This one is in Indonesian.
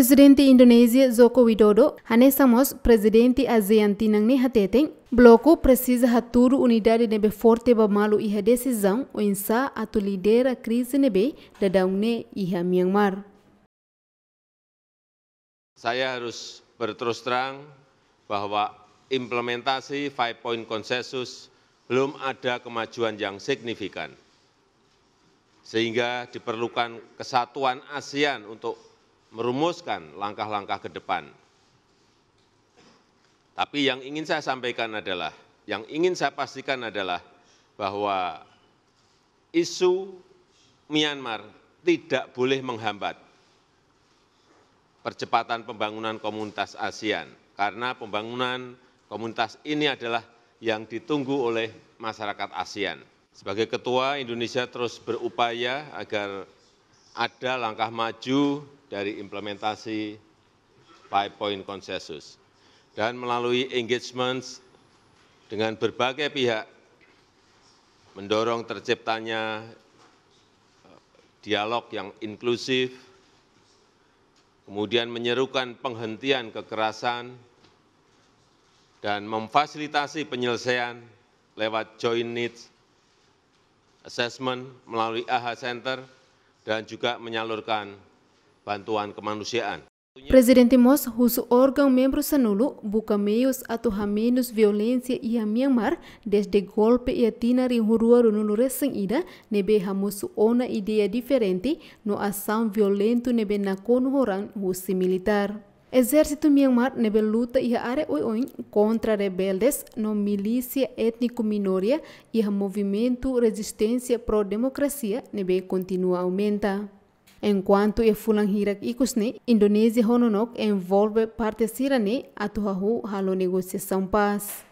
Presidenti Indonesia Joko Widodo anésamos presidente ASEAN ni hateteng bloku precisa haturu unidade nebe forte ba malu iha decisão o insa atu lidera krisi nebe dadaungne iha Myanmar. Saya harus berterus terang bahwa implementasi Five Point Konsensus belum ada kemajuan yang signifikan. Sehingga diperlukan kesatuan ASEAN untuk merumuskan langkah-langkah ke depan. Tapi yang ingin saya sampaikan adalah, yang ingin saya pastikan adalah bahwa isu Myanmar tidak boleh menghambat percepatan pembangunan komunitas ASEAN, karena pembangunan komunitas ini adalah yang ditunggu oleh masyarakat ASEAN. Sebagai ketua, Indonesia terus berupaya agar ada langkah maju dari implementasi five point consensus dan melalui engagement dengan berbagai pihak mendorong terciptanya eh, dialog yang inklusif, kemudian menyerukan penghentian kekerasan, dan memfasilitasi penyelesaian lewat joint needs assessment melalui AHA Center, dan juga menyalurkan bantuan kemanusiaan. Presidente Moss, os órgãos membros Sanulo busca meios a menos violência e a Myanmar desde golpe e a tinar em rua no recém ida, nebe hamos ona ideia diferente no ação violento nebe na conhoran russo militar. Exército Myanmar nebe luta e a área oioin contra rebeldes no milícia étnico-minoria e a movimento resistência pro democracia nebe continua aumenta aumentar. Enquanto e fulan hirak ikusni, Indonésia hononok envolve parte sirani atuhahu halo negociação paz.